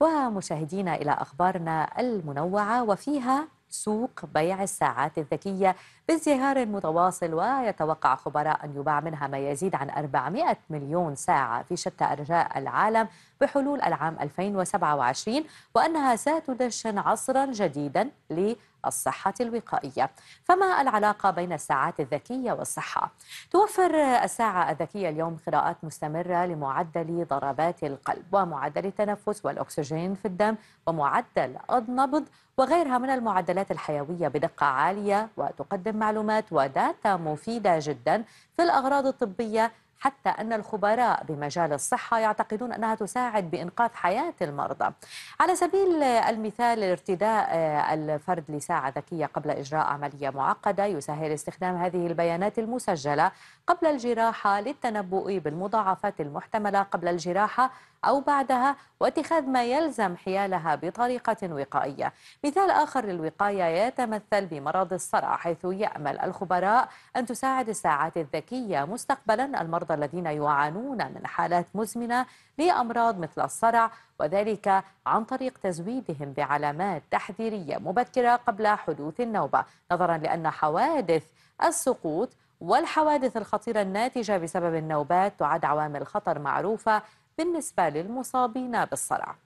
ومشاهدينا إلى أخبارنا المنوعة وفيها سوق بيع الساعات الذكية بازدهار متواصل ويتوقع خبراء أن يباع منها ما يزيد عن 400 مليون ساعة في شتى أرجاء العالم بحلول العام 2027 وأنها ستدشن عصرا جديدا ل الصحة الوقائية فما العلاقة بين الساعات الذكية والصحة؟ توفر الساعة الذكية اليوم قراءات مستمرة لمعدل ضربات القلب ومعدل التنفس والأكسجين في الدم ومعدل النبض وغيرها من المعدلات الحيوية بدقة عالية وتقدم معلومات وداتا مفيدة جدا في الأغراض الطبية حتى أن الخبراء بمجال الصحة يعتقدون أنها تساعد بإنقاذ حياة المرضى على سبيل المثال ارتداء آه، الفرد لساعة ذكية قبل إجراء عملية معقدة يسهل استخدام هذه البيانات المسجلة قبل الجراحة للتنبؤ بالمضاعفات المحتملة قبل الجراحة أو بعدها واتخاذ ما يلزم حيالها بطريقة وقائية مثال آخر للوقاية يتمثل بمرض الصرع حيث يأمل الخبراء أن تساعد الساعات الذكية مستقبلا المرضى المرضى الذين يعانون من حالات مزمنة لأمراض مثل الصرع وذلك عن طريق تزويدهم بعلامات تحذيرية مبكرة قبل حدوث النوبة نظرا لأن حوادث السقوط والحوادث الخطيرة الناتجة بسبب النوبات تعد عوامل خطر معروفة بالنسبة للمصابين بالصرع